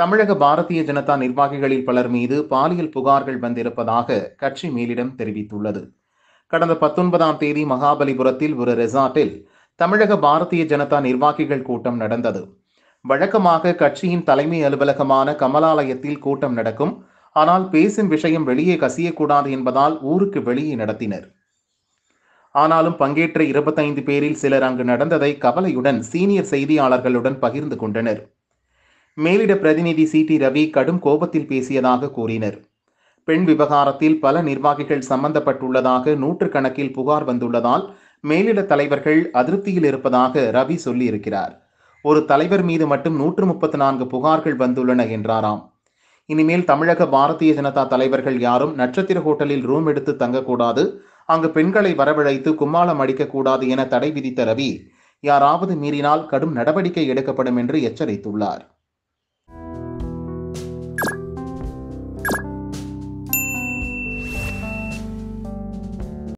தமிழக பாரதிய ஜனதா நிர்வாகிகளில் பலர் மீது பாலியல் புகார்கள் வந்திருப்பதாக கட்சி மேலிடம் தெரிவித்துள்ளது கடந்த பத்தொன்பதாம் தேதி மகாபலிபுரத்தில் ஒரு ரெசார்ட்டில் தமிழக பாரதிய ஜனதா நிர்வாகிகள் கூட்டம் நடந்தது வழக்கமாக கட்சியின் தலைமை அலுவலகமான கமலாலயத்தில் கூட்டம் நடக்கும் ஆனால் பேசும் விஷயம் வெளியே கசியக்கூடாது என்பதால் ஊருக்கு வெளியே நடத்தினர் ஆனாலும் பங்கேற்ற இருபத்தைந்து பேரில் சிலர் அங்கு நடந்ததை கவலையுடன் சீனியர் செய்தியாளர்களுடன் பகிர்ந்து கொண்டனர் மேலிட பிரதிநிதி சி டி ரவி கடும் கோபத்தில் பேசியதாக கூறினர் பெண் விவகாரத்தில் பல நிர்வாகிகள் சம்பந்தப்பட்டுள்ளதாக நூற்றுக்கணக்கில் புகார் வந்துள்ளதால் மேலிட தலைவர்கள் அதிருப்தியில் இருப்பதாக ரவி சொல்லியிருக்கிறார் ஒரு தலைவர் மீது மட்டும் நூற்று முப்பத்தி நான்கு புகார்கள் வந்துள்ளன என்றாராம் இனிமேல் தமிழக பாரதிய ஜனதா தலைவர்கள் யாரும் நட்சத்திர ஹோட்டலில் ரூம் எடுத்து தங்கக்கூடாது அங்கு பெண்களை வரவழைத்து கும்மாளம் அடிக்கக்கூடாது என தடை விதித்த ரவி யாராவது மீறினால் கடும் நடவடிக்கை எடுக்கப்படும் என்று எச்சரித்துள்ளார்